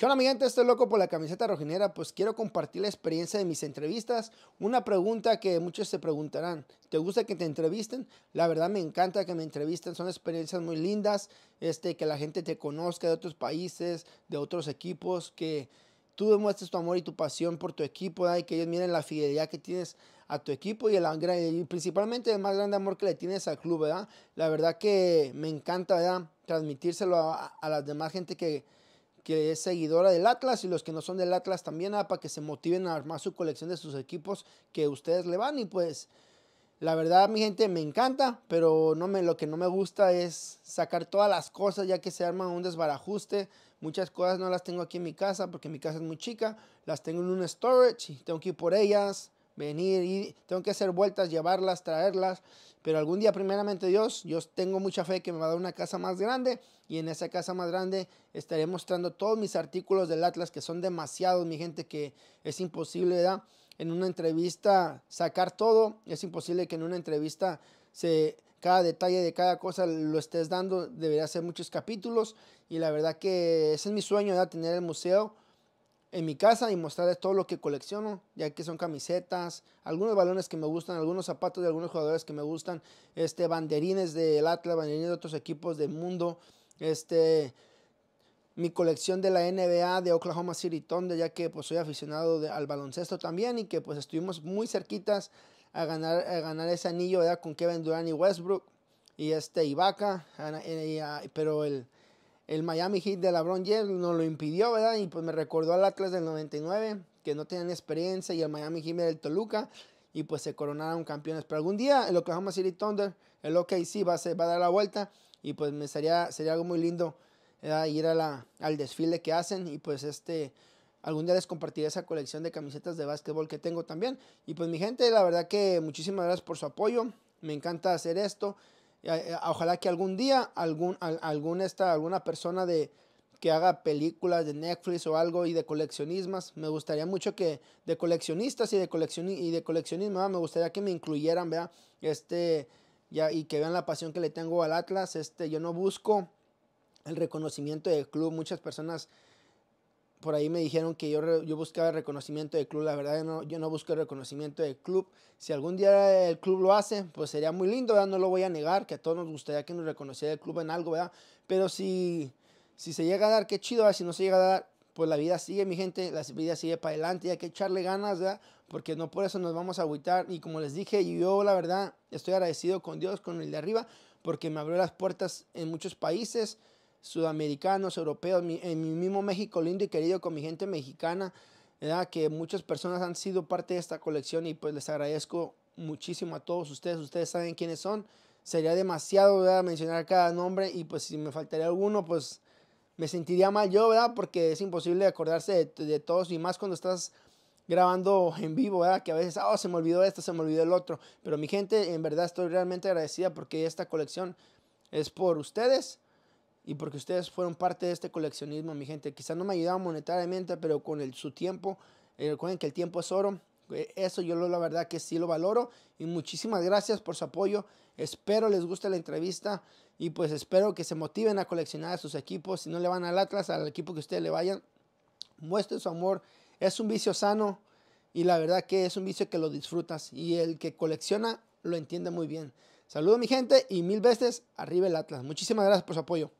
¿Qué onda, mi gente? Estoy loco por la camiseta rojinera. Pues quiero compartir la experiencia de mis entrevistas. Una pregunta que muchos se preguntarán: ¿te gusta que te entrevisten? La verdad, me encanta que me entrevisten. Son experiencias muy lindas. Este, que la gente te conozca de otros países, de otros equipos, que tú demuestres tu amor y tu pasión por tu equipo y que ellos miren la fidelidad que tienes a tu equipo y, el, y principalmente el más grande amor que le tienes al club, ¿verdad? La verdad que me encanta, Transmitírselo a, a la demás gente que que es seguidora del Atlas y los que no son del Atlas también, ah, para que se motiven a armar su colección de sus equipos que ustedes le van y pues la verdad mi gente me encanta, pero no me, lo que no me gusta es sacar todas las cosas ya que se arma un desbarajuste. Muchas cosas no las tengo aquí en mi casa porque mi casa es muy chica, las tengo en un storage y tengo que ir por ellas venir, y tengo que hacer vueltas, llevarlas, traerlas. Pero algún día, primeramente Dios, yo tengo mucha fe que me va a dar una casa más grande y en esa casa más grande estaré mostrando todos mis artículos del Atlas, que son demasiados, mi gente, que es imposible, ¿verdad? En una entrevista sacar todo, es imposible que en una entrevista se cada detalle de cada cosa lo estés dando, debería ser muchos capítulos y la verdad que ese es mi sueño, ¿verdad? tener el museo en mi casa y mostrarles todo lo que colecciono, ya que son camisetas, algunos balones que me gustan, algunos zapatos de algunos jugadores que me gustan, este, banderines del Atlas, banderines de otros equipos del mundo, este, mi colección de la NBA de Oklahoma City Thunder, ya que pues soy aficionado al baloncesto también y que pues estuvimos muy cerquitas a ganar, a ganar ese anillo con Kevin Durant y Westbrook y este Ibaka, eh, ah, pero el el Miami Heat de LeBron James nos lo impidió, ¿verdad? Y pues me recordó al Atlas del 99, que no tenían experiencia, y el Miami Heat del Toluca, y pues se coronaron campeones. Pero algún día el Oklahoma City Thunder, el OKC va a, va a dar la vuelta, y pues me sería, algo muy lindo ir a la, al desfile que hacen, y pues este... Algún día les compartiré esa colección de camisetas de básquetbol que tengo también. Y pues mi gente, la verdad que muchísimas gracias por su apoyo. Me encanta hacer esto. Eh, ojalá que algún día algún, esta, alguna persona de, que haga películas de Netflix o algo y de coleccionismas. Me gustaría mucho que de coleccionistas y de, y de coleccionismo, me gustaría que me incluyeran, vea, este, ya, y que vean la pasión que le tengo al Atlas. Este, yo no busco el reconocimiento del club. Muchas personas por ahí me dijeron que yo, yo buscaba reconocimiento del club. La verdad, yo no, busco reconocimiento del club. Si algún día el club lo hace, pues sería muy lindo, ¿verdad? No lo voy a negar, que a todos nos gustaría que nos reconociera el club en algo, ¿verdad? Pero si, si se llega a dar, qué chido, ¿verdad? Si no se llega a dar, pues la vida sigue, mi gente, la vida sigue para adelante, y hay que echarle ganas, ¿verdad? Porque no por eso nos vamos a agüitar. Y como les dije, yo la verdad estoy agradecido con Dios, con el de arriba, porque me abrió las puertas en muchos países sudamericanos, europeos, en mi mismo México lindo y querido con mi gente mexicana, ¿verdad? que muchas personas han sido parte de esta colección y pues les agradezco muchísimo a todos ustedes, ustedes saben quiénes son, sería demasiado mencionar cada nombre y pues si me faltaría alguno pues me sentiría mal yo, ¿verdad? Porque es imposible acordarse de, todos y más cuando estás grabando en vivo, ¿verdad? Que a veces, oh, se me olvidó esto, se me olvidó el otro. Pero mi gente, en verdad estoy realmente agradecida porque esta colección es por ustedes y porque ustedes fueron parte de este coleccionismo, mi gente. Quizás no me ayudaron monetariamente, pero con el, su tiempo, eh, recuerden que el tiempo es oro. Eh, eso yo lo, la verdad que sí lo valoro y muchísimas gracias por su apoyo. Espero les guste la entrevista y pues espero que se motiven a coleccionar a sus equipos. Si no le van al Atlas, al equipo que ustedes le vayan, muestren su amor. Es un vicio sano y la verdad que es un vicio que lo disfrutas y el que colecciona lo entiende muy bien. Saludos mi gente y mil veces arriba el Atlas. Muchísimas gracias por su apoyo.